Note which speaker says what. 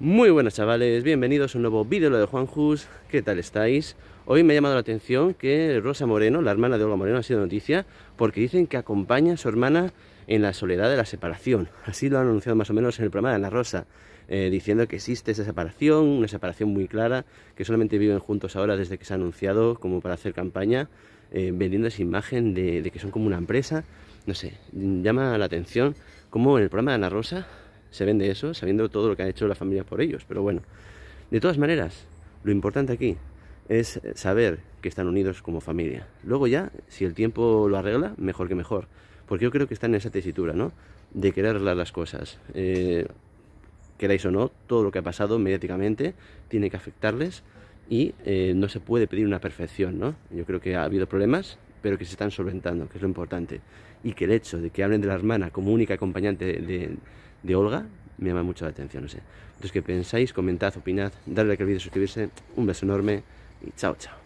Speaker 1: Muy buenas chavales, bienvenidos a un nuevo vídeo de Juan Jus, ¿qué tal estáis? Hoy me ha llamado la atención que Rosa Moreno, la hermana de Olga Moreno, ha sido noticia porque dicen que acompaña a su hermana en la soledad de la separación. Así lo han anunciado más o menos en el programa de Ana Rosa, eh, diciendo que existe esa separación, una separación muy clara, que solamente viven juntos ahora desde que se ha anunciado como para hacer campaña, eh, vendiendo esa imagen de, de que son como una empresa. No sé, llama la atención como en el programa de Ana Rosa se vende eso, sabiendo todo lo que ha hecho la familia por ellos. Pero bueno, de todas maneras, lo importante aquí es saber que están unidos como familia. Luego ya, si el tiempo lo arregla, mejor que mejor. Porque yo creo que están en esa tesitura, ¿no? De querer arreglar las cosas. Eh, queráis o no, todo lo que ha pasado mediáticamente tiene que afectarles y eh, no se puede pedir una perfección, ¿no? Yo creo que ha habido problemas, pero que se están solventando, que es lo importante. Y que el hecho de que hablen de la hermana como única acompañante de de Olga me llama mucho la atención, no sé. Entonces, ¿qué pensáis? Comentad, opinad, darle like al vídeo, suscribirse. Un beso enorme y chao, chao.